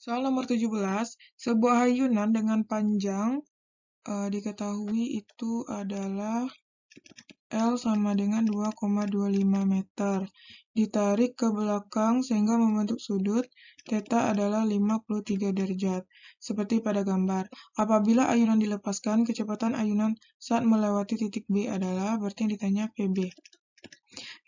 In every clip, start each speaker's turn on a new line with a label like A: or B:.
A: Soal nomor 17, sebuah ayunan dengan panjang uh, diketahui itu adalah L sama dengan 2,25 meter. Ditarik ke belakang sehingga membentuk sudut, theta adalah 53 derajat, seperti pada gambar. Apabila ayunan dilepaskan, kecepatan ayunan saat melewati titik B adalah, berarti yang ditanya PB.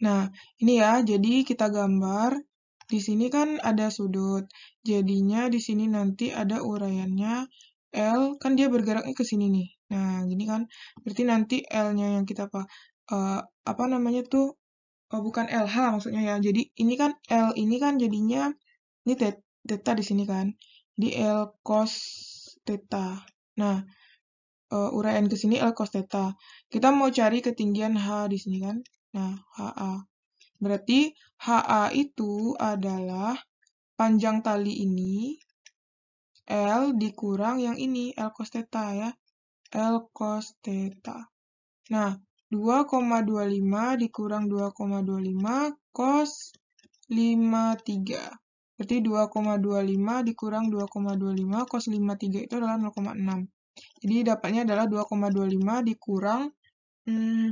A: Nah, ini ya, jadi kita gambar di sini kan ada sudut, jadinya di sini nanti ada uraiannya L, kan dia bergeraknya ke sini nih. Nah, gini kan, berarti nanti L-nya yang kita apa, uh, eh, apa namanya tuh, oh, bukan LH maksudnya ya. Jadi ini kan L ini kan jadinya, ini theta di sini kan, di L cos theta. Nah, uh, uraian ke sini L cos theta. Kita mau cari ketinggian H di sini kan. Nah, HA. Berarti HA itu adalah panjang tali ini L dikurang yang ini L cos theta ya. L nah, cos theta. Nah, 2,25 dikurang 2,25 cos 53. Berarti 2,25 dikurang 2,25 cos 53 itu adalah 0,6. Jadi dapatnya adalah 2,25 dikurang hmm,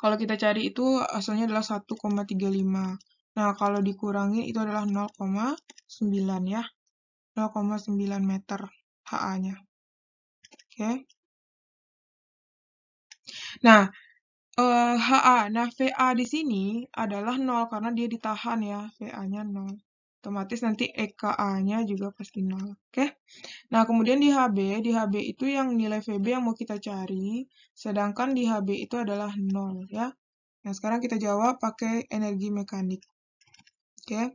A: kalau kita cari itu hasilnya adalah 1,35. Nah, kalau dikurangi itu adalah 0,9 ya. 0,9 meter HA-nya. Oke. Okay. Nah, uh, eh, HA. Nah, VA di sini adalah 0 karena dia ditahan ya. VA-nya 0 otomatis nanti EKA-nya juga pasti nol. Oke. Okay? Nah, kemudian di HB, di HB itu yang nilai VB yang mau kita cari, sedangkan di HB itu adalah nol, ya. Nah, sekarang kita jawab pakai energi mekanik. Oke. Okay?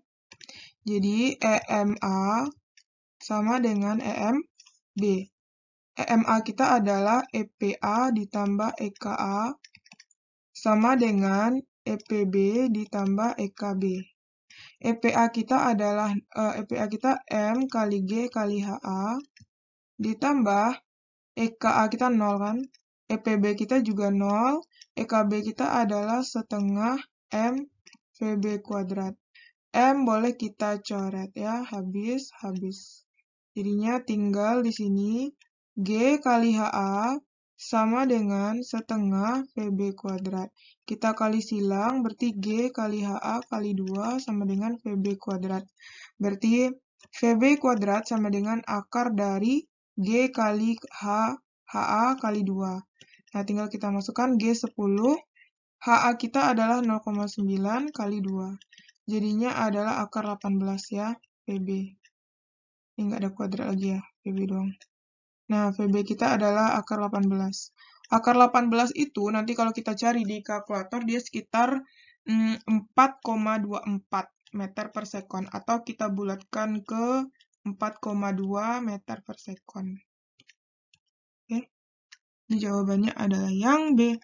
A: Jadi EMA sama dengan EMB. EMA kita adalah EPA ditambah EKA sama dengan EPB ditambah EKB. EPA kita adalah uh, eh, EPA kita M kali G kali HA ditambah EKA kita 0 kan. EPB kita juga 0. EKB kita adalah setengah M VB kuadrat. M boleh kita coret ya, habis, habis. Jadinya tinggal di sini G kali HA sama dengan setengah VB kuadrat. Kita kali silang, berarti G kali HA kali 2 sama dengan VB kuadrat. Berarti VB kuadrat sama dengan akar dari G kali H, HA kali 2. Nah, tinggal kita masukkan G10, HA kita adalah 0,9 kali 2. Jadinya adalah akar 18 ya, VB. Ini nggak ada kuadrat lagi ya, VB doang. Nah, VB kita adalah akar 18. Akar 18 itu nanti kalau kita cari di kalkulator dia sekitar 4,24 mm, meter per sekon atau kita bulatkan ke 4,2 meter per sekon. Oke. Ini jawabannya adalah yang B.